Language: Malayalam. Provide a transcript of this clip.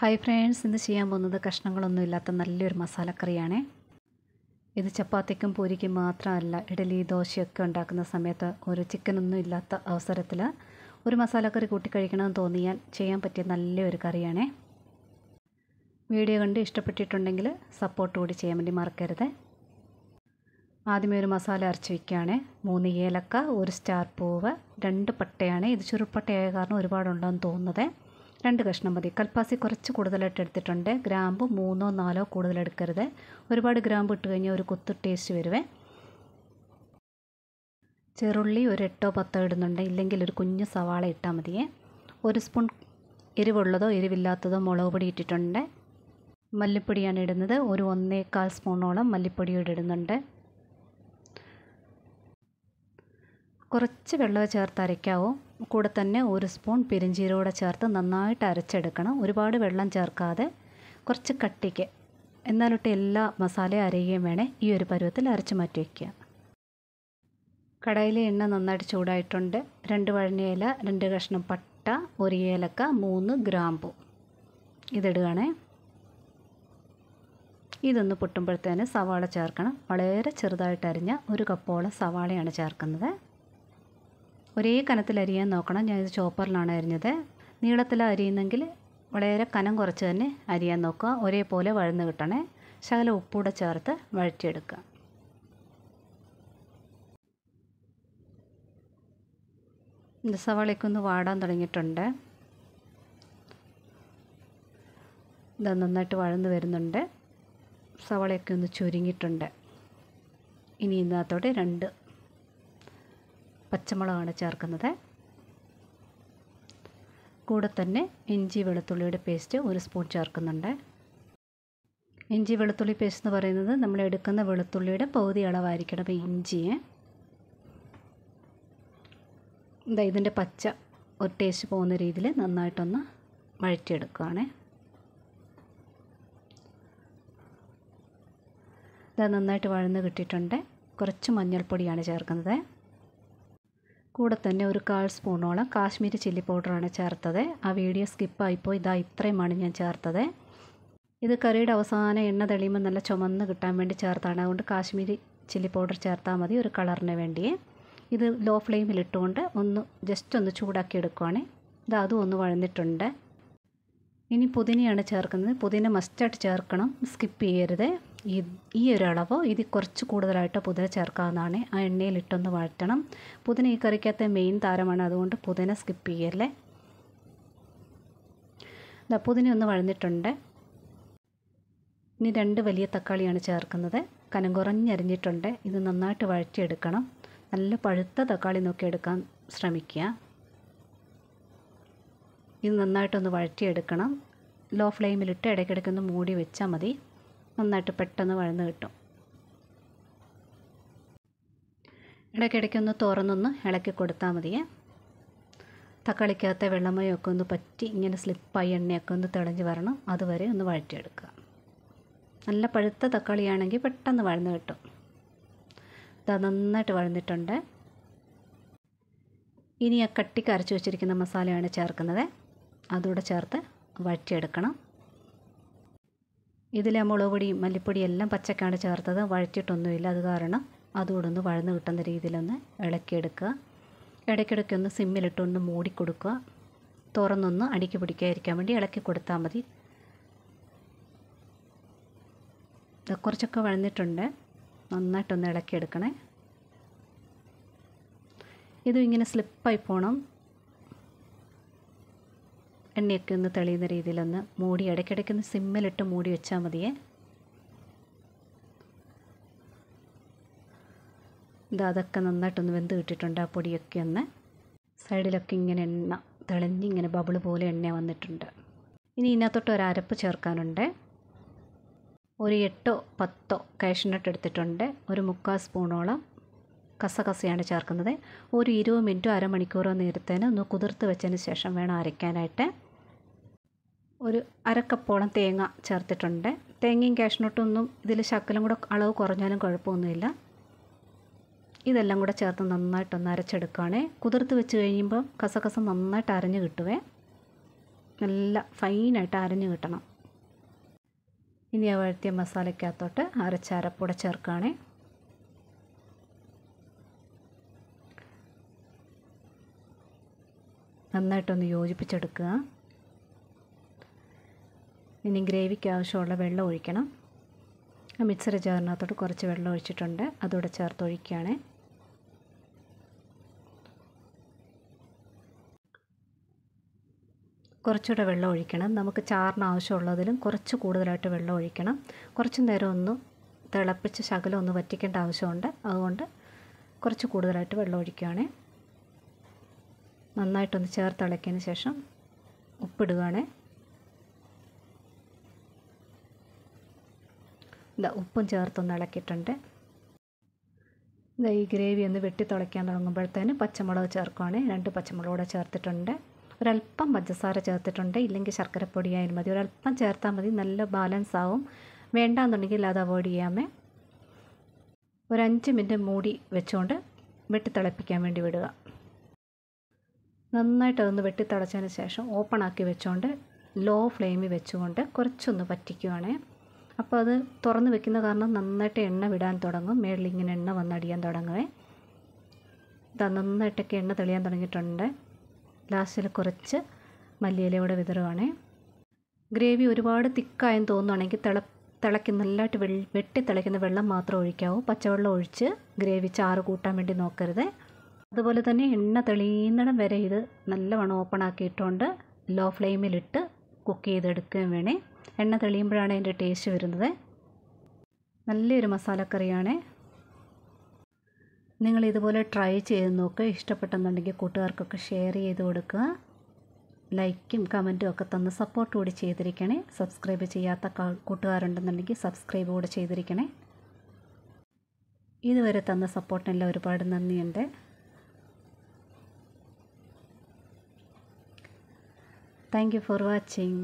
ഹായ് ഫ്രണ്ട്സ് ഇന്ന് ചെയ്യാൻ പോകുന്നത് കഷ്ണങ്ങളൊന്നും ഇല്ലാത്ത നല്ലൊരു മസാലക്കറിയാണ് ഇത് ചപ്പാത്തിക്കും പൂരിക്കും മാത്രമല്ല ഇഡലി ദോശയൊക്കെ ഉണ്ടാക്കുന്ന സമയത്ത് ഒരു ചിക്കനൊന്നും ഇല്ലാത്ത അവസരത്തിൽ ഒരു മസാലക്കറി കൂട്ടിക്കഴിക്കണമെന്ന് കഴിക്കണമെന്ന് തോന്നിയാൽ ചെയ്യാൻ പറ്റിയ നല്ലൊരു കറിയാണ് വീഡിയോ കണ്ട് ഇഷ്ടപ്പെട്ടിട്ടുണ്ടെങ്കിൽ സപ്പോർട്ട് കൂടി ചെയ്യാൻ വേണ്ടി മറക്കരുത് ആദ്യമേ ഒരു മസാല അരച്ച് വയ്ക്കുകയാണ് മൂന്ന് ഏലക്ക ഒരു സ്റ്റാർ പൂവ് രണ്ട് പട്ടയാണ് ഇത് ചുരുപ്പട്ടയായ കാരണം ഒരുപാടുണ്ടോയെന്ന് തോന്നുന്നത് രണ്ട് കഷ്ണം മതി കൽപ്പാസി കുറച്ച് കൂടുതലായിട്ട് എടുത്തിട്ടുണ്ട് ഗ്രാമ്പ് മൂന്നോ നാലോ കൂടുതൽ എടുക്കരുത് ഒരുപാട് ഗ്രാമ്പ് ഇട്ട് കഴിഞ്ഞാൽ ഒരു കുത്തു ടേസ്റ്റ് വരുവേ ചെറുള്ളി ഒരു എട്ടോ പത്തോ ഇടുന്നുണ്ട് ഇല്ലെങ്കിൽ ഒരു കുഞ്ഞ് സവാള ഇട്ടാൽ മതിയേ ഒരു സ്പൂൺ എരിവുള്ളതോ എരിവില്ലാത്തതോ മുളക് പൊടി ഇട്ടിട്ടുണ്ട് മല്ലിപ്പൊടിയാണ് ഇടുന്നത് ഒരു ഒന്നേക്കാൽ സ്പൂണോളം മല്ലിപ്പൊടി ഇടുന്നുണ്ട് കുറച്ച് വെള്ളം ചേർത്ത് അരയ്ക്കാവൂ കൂടെ തന്നെ ഒരു സ്പൂൺ പെരിഞ്ചീരോടെ ചേർത്ത് നന്നായിട്ട് അരച്ചെടുക്കണം ഒരുപാട് വെള്ളം ചേർക്കാതെ കുറച്ച് കട്ടിക്ക് എന്നാലൊട്ട് എല്ലാ മസാലയും അരയുകയും വേണേ ഈ ഒരു പരുവത്തിൽ അരച്ച് മാറ്റി വയ്ക്കുക കടയിലെ എണ്ണ നന്നായിട്ട് ചൂടായിട്ടുണ്ട് രണ്ട് വഴഞ്ഞയില രണ്ട് കഷ്ണം പട്ട ഒരു ഏലക്ക മൂന്ന് ഗ്രാമ്പു ഇതിടുകയാണേ ഇതൊന്ന് പൊട്ടുമ്പോഴത്തേന് സവാള ചേർക്കണം വളരെ ചെറുതായിട്ട് അരിഞ്ഞ ഒരു കപ്പോളം സവാളയാണ് ചേർക്കുന്നത് ഒരേ കനത്തിൽ അരിയാൻ നോക്കണം ഞാൻ ഇത് ചോപ്പറിലാണ് അരിഞ്ഞത് നീളത്തിൽ അരിയുന്നെങ്കിൽ വളരെ കനം കുറച്ച് തന്നെ അരിയാൻ നോക്കുക ഒരേപോലെ വഴന്ന് കിട്ടണേ ശകലം ഉപ്പൂടെ ചേർത്ത് വഴറ്റിയെടുക്കുക സവാളയ്ക്കൊന്ന് വാടാൻ തുടങ്ങിയിട്ടുണ്ട് ഇത് നന്നായിട്ട് വഴന്ന് വരുന്നുണ്ട് സവാളയൊക്കെ ഒന്ന് ചുരുങ്ങിയിട്ടുണ്ട് ഇനി ഇന്നത്തോടെ രണ്ട് പച്ചമുളകാണ് ചേർക്കുന്നത് കൂടെ തന്നെ ഇഞ്ചി വെളുത്തുള്ളിയുടെ പേസ്റ്റ് ഒരു സ്പൂൺ ചേർക്കുന്നുണ്ട് ഇഞ്ചി വെളുത്തുള്ളി പേസ്റ്റ് എന്ന് പറയുന്നത് നമ്മൾ എടുക്കുന്ന വെളുത്തുള്ളിയുടെ പകുതി അളവായിരിക്കണം ഇഞ്ചിയെ ഇതാ ഇതിൻ്റെ പച്ച ഒരു ടേസ്റ്റ് പോകുന്ന രീതിയിൽ നന്നായിട്ടൊന്ന് വഴറ്റിയെടുക്കുകയാണ് ഇതാ നന്നായിട്ട് വഴന്ന് കിട്ടിയിട്ടുണ്ട് കുറച്ച് മഞ്ഞൾപ്പൊടിയാണ് ചേർക്കുന്നത് കൂടെ തന്നെ ഒരു കാൽ സ്പൂണോളം കാശ്മീരി ചില്ലി പൗഡറാണ് ചേർത്തത് ആ വീഡിയോ സ്കിപ്പായിപ്പോൾ ഇതാ ഇത്രയുമാണ് ഞാൻ ചേർത്തത് ഇത് കറിയുടെ അവസാന എണ്ണ തെളിയുമ്പോൾ നല്ല ചുമന്ന് കിട്ടാൻ വേണ്ടി ചേർത്താണ് അതുകൊണ്ട് കാശ്മീരി ചില്ലി പൗഡർ ചേർത്താൽ മതി ഒരു കളറിന് വേണ്ടി ഇത് ലോ ഫ്ലെയിമിൽ ഇട്ടുകൊണ്ട് ഒന്ന് ജസ്റ്റ് ഒന്ന് ചൂടാക്കി എടുക്കുവാണ് ഇത് അതും ഒന്ന് വഴന്നിട്ടുണ്ട് ഇനി പുതിനയാണ് ചേർക്കുന്നത് പുതിന മസ്റ്റായിട്ട് ചേർക്കണം സ്കിപ്പ് ചെയ്യരുത് ഈ ഒരളവ് ഇത് കുറച്ച് കൂടുതലായിട്ട് പുതിന ചേർക്കാവുന്നതാണ് ആ എണ്ണയിലിട്ടൊന്ന് വഴറ്റണം പുതിന ഈ കറിക്കകത്ത് മെയിൻ താരമാണ് അതുകൊണ്ട് പുതിന സ്കിപ്പ് ചെയ്യല്ലേ ഇതാ പുതിന ഒന്ന് വഴന്നിട്ടുണ്ട് ഇനി രണ്ട് വലിയ തക്കാളിയാണ് ചേർക്കുന്നത് കനം കുറഞ്ഞരിഞ്ഞിട്ടുണ്ട് ഇത് നന്നായിട്ട് വഴറ്റിയെടുക്കണം നല്ല പഴുത്ത തക്കാളി നോക്കി എടുക്കാൻ ശ്രമിക്കുക ഇത് നന്നായിട്ടൊന്ന് വഴറ്റിയെടുക്കണം ലോ ഫ്ലെയിമിലിട്ട് ഇടയ്ക്കിടയ്ക്കൊന്ന് മൂടി വെച്ചാൽ മതി നന്നായിട്ട് പെട്ടെന്ന് വഴന്ന് കിട്ടും ഒന്ന് തുറന്നൊന്ന് ഇളക്കി കൊടുത്താൽ മതിയേ തക്കാളിക്കകത്ത വെള്ളമയൊക്കെ ഒന്ന് പറ്റി ഇങ്ങനെ സ്ലിപ്പായി എണ്ണയൊക്കെ ഒന്ന് തിളഞ്ഞ് വരണം അതുവരെ ഒന്ന് വഴറ്റിയെടുക്കുക നല്ല പഴുത്ത തക്കാളിയാണെങ്കിൽ പെട്ടെന്ന് വഴന്ന് കിട്ടും ഇതാ നന്നായിട്ട് വഴന്നിട്ടുണ്ട് ഇനി ആ കട്ടിക്ക് അരച്ച് വെച്ചിരിക്കുന്ന മസാലയാണ് ചേർക്കുന്നത് അതുകൂടെ ചേർത്ത് വഴറ്റിയെടുക്കണം ഇതിലെ മുളക് പൊടിയും മല്ലിപ്പൊടിയും എല്ലാം പച്ചക്കാണ് ചേർത്തത് വഴറ്റിട്ടൊന്നുമില്ല അത് കാരണം അതുകൂടെ ഒന്ന് വഴന്ന് കിട്ടുന്ന രീതിയിലൊന്ന് ഇളക്കിയെടുക്കുക ഇടയ്ക്കിടയ്ക്ക് ഒന്ന് മൂടി മൂടിക്കൊടുക്കുക തുറന്നൊന്ന് അടിക്ക് പിടിക്കാതിരിക്കാൻ വേണ്ടി ഇളക്കി കൊടുത്താൽ മതി കുറച്ചൊക്കെ വഴന്നിട്ടുണ്ട് നന്നായിട്ടൊന്ന് ഇളക്കിയെടുക്കണേ ഇതും ഇങ്ങനെ സ്ലിപ്പായി പോകണം എണ്ണയൊക്കെ ഒന്ന് തെളിയുന്ന രീതിയിലൊന്ന് മൂടി ഒന്ന് സിമ്മിലിട്ട് മൂടി വെച്ചാൽ മതിയേ ഇതാ അതൊക്കെ നന്നായിട്ടൊന്ന് വെന്ത് കിട്ടിയിട്ടുണ്ട് ആ പൊടിയൊക്കെ ഒന്ന് സൈഡിലൊക്കെ ഇങ്ങനെ എണ്ണ തെളിഞ്ഞിങ്ങനെ ബബിൾ പോലെ എണ്ണ വന്നിട്ടുണ്ട് ഇനി ഇതിനകത്തോട്ട് ഒരു അരപ്പ് ചേർക്കാനുണ്ട് ഒരു എട്ടോ പത്തോ കാഷ്നട്ട് എടുത്തിട്ടുണ്ട് ഒരു മുക്കാൽ സ്പൂണോളം കസകസയാണ് ചേർക്കുന്നത് ഒരു ഇരുപത് മിനിറ്റോ അരമണിക്കൂറോ നേരത്തേന് ഒന്ന് കുതിർത്ത് വെച്ചതിന് ശേഷം വേണം അരയ്ക്കാനായിട്ട് ഒരു അരക്കപ്പോളം തേങ്ങ ചേർത്തിട്ടുണ്ട് തേങ്ങയും കാഷ്നട്ടൊന്നും ഇതിൽ ശക്കലും കൂടെ അളവ് കുറഞ്ഞാലും കുഴപ്പമൊന്നുമില്ല ഇതെല്ലാം കൂടെ ചേർത്ത് നന്നായിട്ടൊന്ന് അരച്ചെടുക്കുകയാണ് കുതിർത്ത് വെച്ച് കഴിയുമ്പോൾ കസകസം നന്നായിട്ട് അരഞ്ഞ് കിട്ടുവേ നല്ല ഫൈനായിട്ട് അരഞ്ഞ് കിട്ടണം ഇനി ആ വഴത്തിയ മസാലയ്ക്കകത്തോട്ട് അരച്ച അരപ്പൂടെ ചേർക്കുകയാണേ നന്നായിട്ടൊന്ന് യോജിപ്പിച്ചെടുക്കുക ഇനി ഗ്രേവിക്ക് ആവശ്യമുള്ള വെള്ളം ഒഴിക്കണം മിക്സർ ചേർന്നകത്തോട്ട് കുറച്ച് വെള്ളം ഒഴിച്ചിട്ടുണ്ട് അതോടെ ചേർത്ത് ഒഴിക്കുകയാണ് കുറച്ചുകൂടെ വെള്ളം ഒഴിക്കണം നമുക്ക് ചാറിന് ആവശ്യമുള്ളതിലും കുറച്ച് കൂടുതലായിട്ട് വെള്ളം ഒഴിക്കണം കുറച്ച് നേരം ഒന്ന് തിളപ്പിച്ച് ശകലം ഒന്ന് വറ്റിക്കേണ്ട ആവശ്യമുണ്ട് അതുകൊണ്ട് കുറച്ച് കൂടുതലായിട്ട് വെള്ളം ഒഴിക്കുകയാണ് നന്നായിട്ടൊന്ന് ചേർത്തിളക്കിയതിന് ശേഷം ഉപ്പിടുകയാണേ ഇതാ ഉപ്പും ചേർത്തൊന്ന് ഇളക്കിയിട്ടുണ്ട് ഇതാ ഈ ഗ്രേവി ഒന്ന് വെട്ടി തുളയ്ക്കാൻ തുടങ്ങുമ്പോഴത്തേന് പച്ചമുളക് ചേർക്കുവാണ് രണ്ട് പച്ചമുളക് കൂടെ ചേർത്തിട്ടുണ്ട് ഒരല്പം പഞ്ചസാര ചേർത്തിട്ടുണ്ട് ഇല്ലെങ്കിൽ ശർക്കരപ്പൊടിയായാലും മതി ഒരല്പം ചേർത്താൽ മതി നല്ല ബാലൻസ് ആവും വേണ്ടാന്നുണ്ടെങ്കിൽ അത് അവോയ്ഡ് ചെയ്യാമേ ഒരു അഞ്ച് മിനിറ്റ് മൂടി വെച്ചുകൊണ്ട് വെട്ടി തിളപ്പിക്കാൻ വേണ്ടി വിടുക നന്നായിട്ട് അതൊന്ന് വെട്ടി തിളച്ചതിന് ശേഷം ഓപ്പൺ ആക്കി വെച്ചുകൊണ്ട് ലോ ഫ്ലെയിമിൽ വെച്ചുകൊണ്ട് കുറച്ചൊന്ന് പറ്റിക്കുവാണേ അപ്പോൾ അത് തുറന്ന് വെക്കുന്ന കാരണം നന്നായിട്ട് എണ്ണ വിടാൻ തുടങ്ങും മേളിൽ ഇങ്ങനെ എണ്ണ വന്നടിയാൻ തുടങ്ങുവേ ഇതാ നന്നായിട്ടൊക്കെ എണ്ണ തെളിയാൻ തുടങ്ങിയിട്ടുണ്ട് ലാസ്റ്റിൽ കുറച്ച് മല്ലിയിലയോടെ വിതറുവാണേ ഗ്രേവി ഒരുപാട് തിക്കായെന്ന് തോന്നുവാണെങ്കിൽ തിള തിളയ്ക്കുന്ന നല്ലതായിട്ട് വെള്ള വെട്ടി തിളയ്ക്കുന്ന വെള്ളം മാത്രം ഒഴിക്കാവൂ പച്ചവെള്ളം ഒഴിച്ച് ഗ്രേവി ചാറ് കൂട്ടാൻ വേണ്ടി നോക്കരുത് അതുപോലെ തന്നെ എണ്ണ തെളിയുന്നിടം വരെ ഇത് നല്ലവണ്ണം ഓപ്പൺ ആക്കിയിട്ടുണ്ട് ലോ ഫ്ലെയിമിലിട്ട് കുക്ക് ചെയ്തെടുക്കുകയും വേണേ എണ്ണ തെളിയുമ്പോഴാണ് അതിൻ്റെ ടേസ്റ്റ് വരുന്നത് നല്ലൊരു മസാലക്കറിയാണ് നിങ്ങൾ ഇതുപോലെ ട്രൈ ചെയ്ത് നോക്കുക ഇഷ്ടപ്പെട്ടെന്നുണ്ടെങ്കിൽ കൂട്ടുകാർക്കൊക്കെ ഷെയർ ചെയ്ത് കൊടുക്കുക ലൈക്കും കമൻറ്റും ഒക്കെ തന്ന് സപ്പോർട്ട് കൂടി ചെയ്തിരിക്കണേ സബ്സ്ക്രൈബ് ചെയ്യാത്ത കൂട്ടുകാരുണ്ടെന്നുണ്ടെങ്കിൽ സബ്സ്ക്രൈബ് കൂടി ചെയ്തിരിക്കണേ ഇതുവരെ തന്ന സപ്പോർട്ടിനെല്ലാം ഒരുപാട് നന്ദിയുണ്ട് താങ്ക് യു ഫോർ വാച്ചിങ്